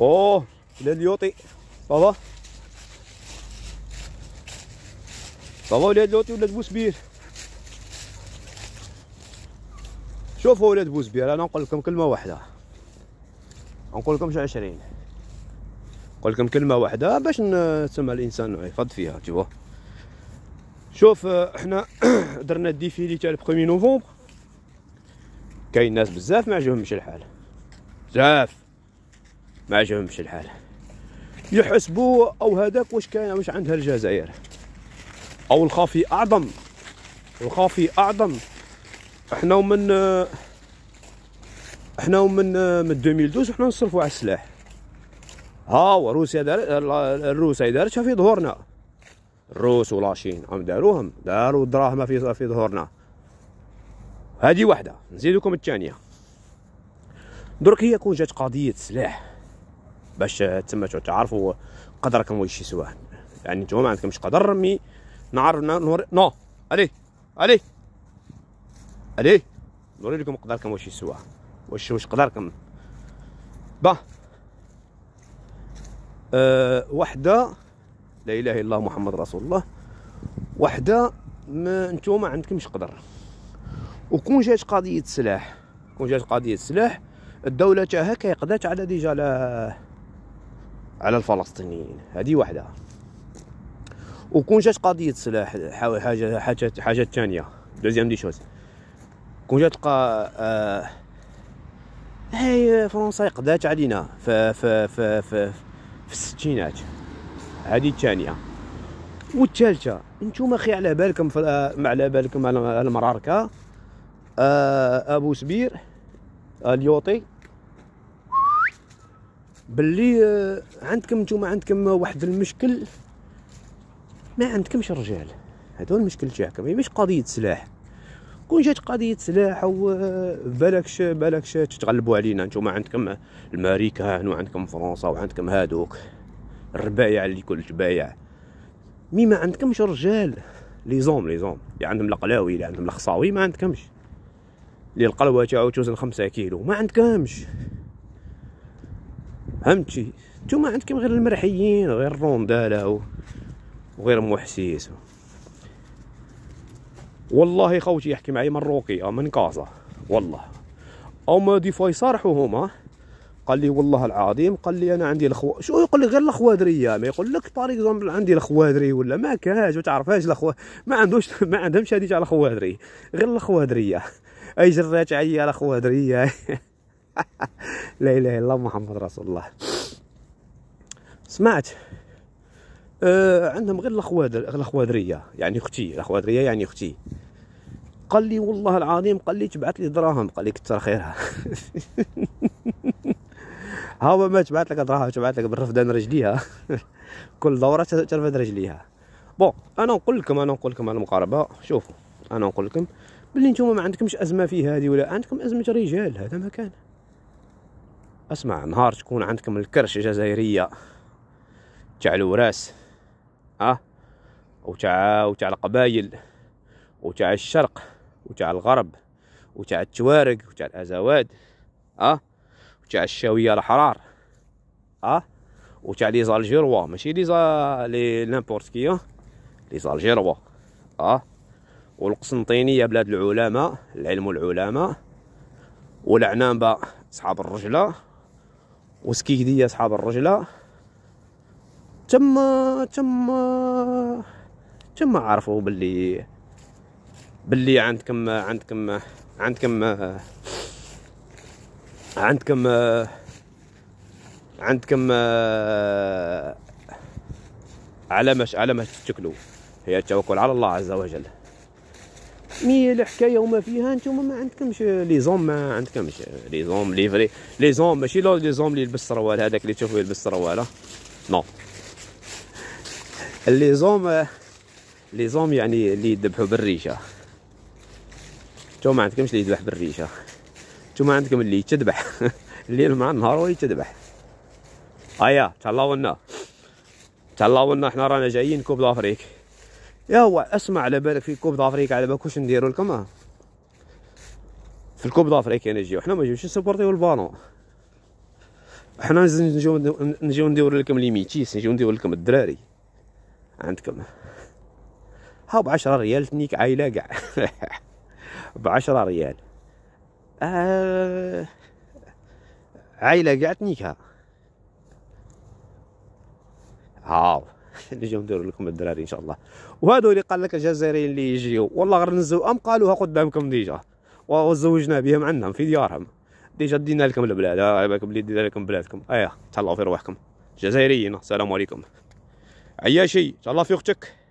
اوه ولاد اليوطي بابا بابا ولاد اليوطي ولاد بوسبير شوفوا ولاد بوسبير انا نقول لكم كلمه واحده نقول لكم شي 20 نقول لكم كلمه واحده باش تسمى الانسان يفض فيها تيوا شوف احنا درنا الديفيلي تاع البرومي نوفمبر كاين ناس بزاف ما عجبهمش الحال بزاف ما عجبهمش الحال يحسبوا او هذاك واش كاين واش عندها الجزائر او الخافي اعظم الخافي اعظم احنا ومن احنا ومن من 2012 احنا نصرفوا على السلاح ها هو روسيا دار الروس دارتها في ظهورنا الروس ولاشين عم داروهم داروا الدراهم في في ظهورنا هذه واحده نزيدكم الثانيه درك هي كون جات قضيه سلاح باش تما تعرفوا قدركم واش يسواه يعني نتوما ما عندكمش قدر مي نعرف نوري نو الي الي الي نوري لكم قدركم واش يسواه واش واش قدركم با أه وحده لا اله الا الله محمد رسول الله وحده ما انتوما ما عندكمش قدر وكون جات قضيه سلاح كون جات قضيه سلاح الدوله تاعها كيقضات على ديجا لا على الفلسطينيين هذه وحده وكون جات قضيه سلاح حاجه حاجه حاجه ثانيه دوزيام دي شوز كون جات قا آه هاي فرنسا قضات علينا ف ف ف ف في الستينات هذه الثانيه والثالثه انتم اخي على بالكم مع آه، على بالكم على المراركه آه ابو سبير آه، اليوطي باللي آه، عندكم نتوما عندكم واحد المشكل ما عندكمش رجال هذا هو المشكل تاعكم هي مش قضيه سلاح كون جات قضيه سلاح او آه، بالكش بالكش تتغلبوا علينا نتوما عندكم الماريكان وعندكم فرنسا وعندكم هادوك الربايع اللي كل بايع مي ما عندكمش رجال لي زوم لي زوم اللي عندهم القلاوي اللي عندهم الخصاوي ما عندكمش اللي القلوه تاعو توزن خمسة كيلو ما عندكمش فهمتي نتوما عندكم غير المرحيين غير الروندالة وغير محسيس والله خوتي يحكي معي من روكي من كازا والله او ما ديفا هما قال لي والله العظيم قال لي انا عندي الخو شو يقول لي غير الخوادريه ما يقول لك بار اكزومبل عندي الخوادري ولا ما كاش ما تعرفهاش الخو ما عندوش ما عندهمش هذيك على الخوادري غير الخوادريه اي جرات عيا على الخوادريه لا اله الا الله محمد رسول الله سمعت أه، عندهم غير الخوادر الخوادريه يعني اختي الخوادريه يعني اختي قال لي والله العظيم قال لي تبعث لي دراهم قال لي كثر خيرها ها هو ما تبعث لك دراهم تبعث لك بالرفدان رجليها كل دوره ترفد رجليها بون انا نقول لكم انا نقول لكم على المقاربه شوفوا انا نقول لكم بلي نتوما ما عندكمش ازمه في هذه ولا عندكم ازمه رجال هذا ما كان اسمع نهار تكون عندكم الكرش جزائريه تاع الوراس اه وتاع وتاع القبايل وتاع الشرق وتاع الغرب وتاع التوارق وتاع الازواد اه وتاع الشاويه الحرار اه وتاع لي زالجيروا ماشي لي آه؟ زال... لي نيمبورت كي لي زالجيروا اه والقسنطينيه بلاد العلماء العلم والعلماء والعنامبة صحاب الرجله دي صحاب الرجلة تما تما تما عرفوا باللي باللي عندكم عندكم عندكم عندكم عندكم على مش على ما تتكلوا هي التوكل على الله عز وجل مي الحكايه وما فيها نتوما ما عندكمش لي زوم ما عندكمش لي زوم لي فري لي زوم ماشي لو لي زوم اللي يلبس سروال هذاك اللي تشوفوه يلبس سروال نو لي زوم لي زوم يعني اللي يذبحوا بالريشه نتوما ما عندكمش اللي يذبح بالريشه نتوما عندكم اللي تذبح الليل مع النهار وهي تذبح هيا تهلاو لنا تهلاو لنا حنا رانا جايين كوب دافريك يا هو اسمع على بالك في كوب دافريكا على بالك واش نديرو لكم في الكوب دافريكا نجيو حنا ما نجيوش نسبورتيو البالون حنا نجيو نجيو نديرو لكم لي ميتيس نجيو نديرو لكم الدراري عندكم ها ب 10 ريال تنيك عايله كاع ب 10 ريال آه عايله كاع تنيكها هاو نجيو نديرو لكم الدراري ان شاء الله وهادو اللي قال لك الجزائريين اللي يجيو والله غير نزو ام قالوها قدامكم ديجا وزوجنا بهم عندهم في ديارهم ديجا دينا لكم البلاد على آه، بالكم اللي دينا لكم بلادكم ايه تهلاو في رواحكم جزائريين السلام عليكم عياشي الله في اختك